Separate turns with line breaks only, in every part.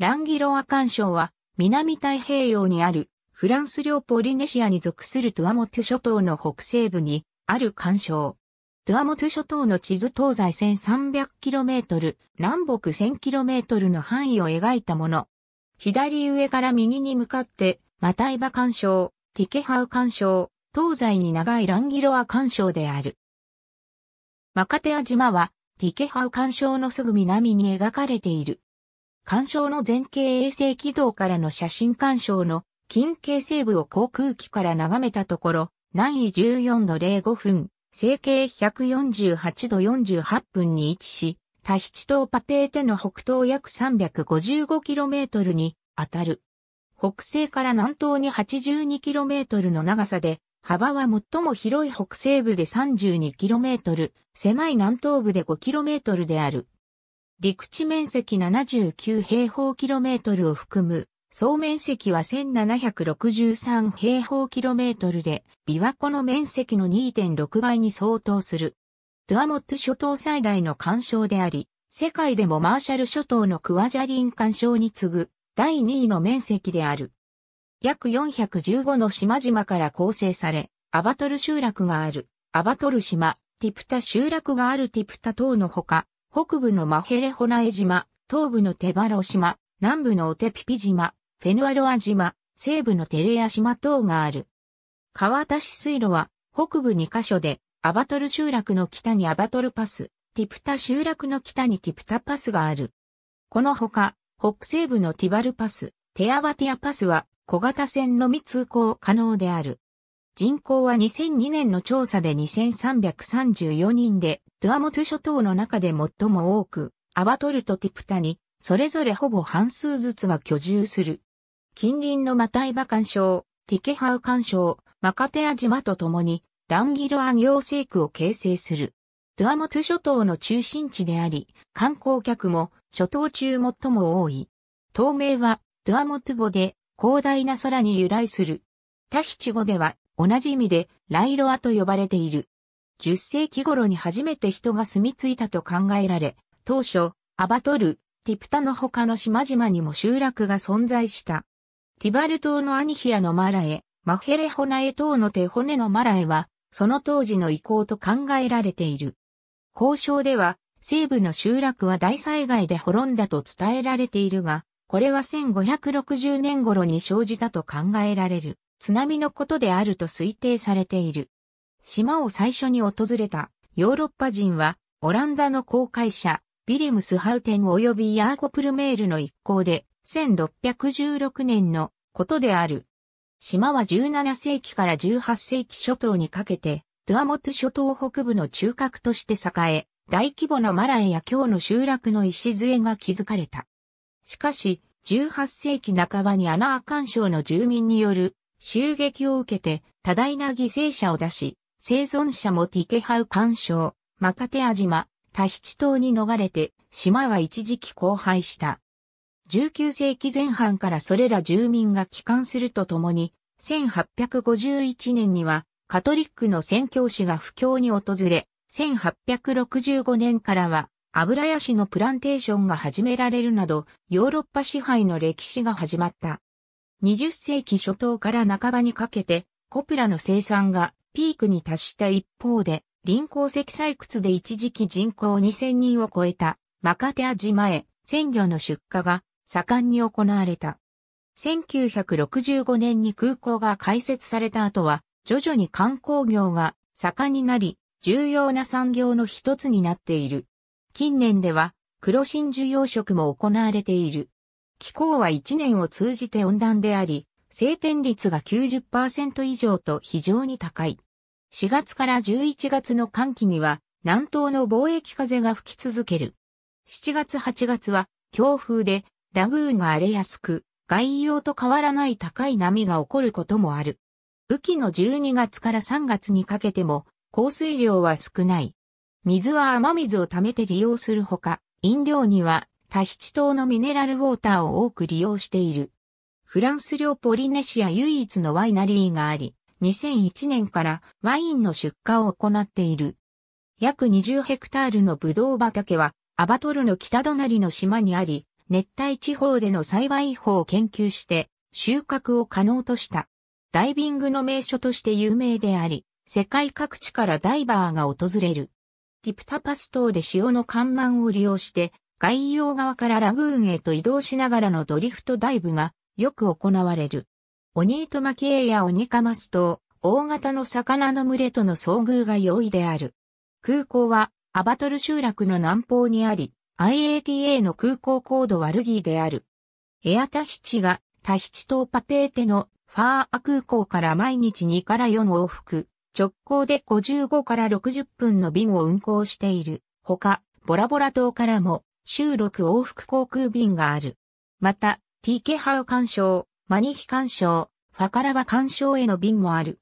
ランギロア干渉は南太平洋にあるフランス領ポリネシアに属するトゥアモトゥ諸島の北西部にある干渉。トゥアモトゥ諸島の地図東西 1300km、南北 1000km の範囲を描いたもの。左上から右に向かって、マタイバ干渉、ティケハウ干渉、東西に長いランギロア干渉である。マカテア島は、ティケハウ干渉のすぐ南に描かれている。干渉の前景衛星軌道からの写真干渉の近景西部を航空機から眺めたところ、南緯14度05分、西経148度48分に位置し、タヒチ島パペーテの北東約 355km に当たる。北西から南東に 82km の長さで、幅は最も広い北西部で 32km、狭い南東部で 5km である。陸地面積79平方キロメートルを含む、総面積は1763平方キロメートルで、琵琶湖の面積の2.6倍に相当する。トゥアモット諸島最大の干渉であり、世界でもマーシャル諸島のクワジャリン干渉に次ぐ第2位の面積である。約415の島々から構成され、アバトル集落がある、アバトル島、ティプタ集落があるティプタ島のほか、北部のマヘレホナエ島、東部のテバロ島、南部のオテピピ島、フェヌアロア島、西部のテレア島等がある。川渡し水路は、北部2カ所で、アバトル集落の北にアバトルパス、ティプタ集落の北にティプタパスがある。このほか、北西部のティバルパス、テアバティアパスは小型船のみ通行可能である。人口は2002年の調査で2334人で、トゥアモト諸島の中で最も多く、アバトルとティプタに、それぞれほぼ半数ずつが居住する。近隣のマタイバ干渉、ティケハウ干渉、マカテア島と共に、ランギロア行政区を形成する。トゥアモト諸島の中心地であり、観光客も諸島中最も多い。島名はトゥアモト語で広大な空に由来する。タヒチ語では同じ意味でライロアと呼ばれている。10世紀頃に初めて人が住み着いたと考えられ、当初、アバトル、ティプタの他の島々にも集落が存在した。ティバル島のアニヒアのマラエ、マヘレホナエ島の手骨のマラエは、その当時の遺構と考えられている。交渉では、西部の集落は大災害で滅んだと伝えられているが、これは1560年頃に生じたと考えられる。津波のことであると推定されている。島を最初に訪れたヨーロッパ人は、オランダの航海者、ビレムスハウテン及びヤーコプルメールの一行で、1616年のことである。島は17世紀から18世紀初頭にかけて、ドアモト諸島北部の中核として栄え、大規模なマラエや京の集落の礎が築かれた。しかし、18世紀半ばにアナアカン省の住民による襲撃を受けて多大な犠牲者を出し、生存者もティケハウ干渉、マカテア島、タヒチ島に逃れて、島は一時期荒廃した。19世紀前半からそれら住民が帰還するとともに、1851年にはカトリックの宣教師が布教に訪れ、1865年からは油屋市のプランテーションが始められるなど、ヨーロッパ支配の歴史が始まった。20世紀初頭から半ばにかけて、コプラの生産がピークに達した一方で、臨港石採掘で一時期人口2000人を超えた、マカテア島へ鮮魚の出荷が盛んに行われた。1965年に空港が開設された後は、徐々に観光業が盛んになり、重要な産業の一つになっている。近年では、黒真珠養殖も行われている。気候は一年を通じて温暖であり、晴天率が90%以上と非常に高い。4月から11月の寒気には南東の貿易風が吹き続ける。7月8月は強風でラグーンが荒れやすく、外洋と変わらない高い波が起こることもある。雨季の12月から3月にかけても降水量は少ない。水は雨水を溜めて利用するほか、飲料にはタヒチ島のミネラルウォーターを多く利用している。フランス領ポリネシア唯一のワイナリーがあり、2001年からワインの出荷を行っている。約20ヘクタールのブドウ畑はアバトルの北隣の島にあり、熱帯地方での栽培法を研究して収穫を可能とした。ダイビングの名所として有名であり、世界各地からダイバーが訪れる。ティプタパス島で塩の看板を利用して海洋側からラグーンへと移動しながらのドリフトダイブがよく行われる。オニートマケエやオニカマスと大型の魚の群れとの遭遇が容易である。空港はアバトル集落の南方にあり、IATA の空港高度はルギーである。エアタヒチがタヒチ島パペーテのファーア空港から毎日2から4往復、直行で55から60分の便を運航している。ほか、ボラボラ島からも週6往復航空便がある。また、ティケハウ干渉、マニヒ干渉、ファカラバ干渉への便もある。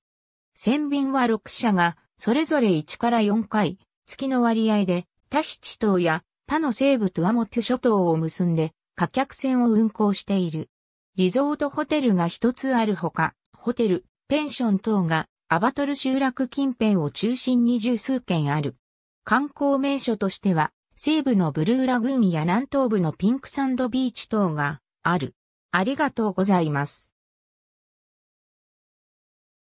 船便は6社が、それぞれ1から4回、月の割合で、タヒチ島や他の西部トゥアモテュ諸島を結んで、貨客船を運航している。リゾートホテルが一つあるほか、ホテル、ペンション等が、アバトル集落近辺を中心に十数件ある。観光名所としては、西部のブルーラグーンや南東部のピンクサンドビーチ等がある。ありがとうございます。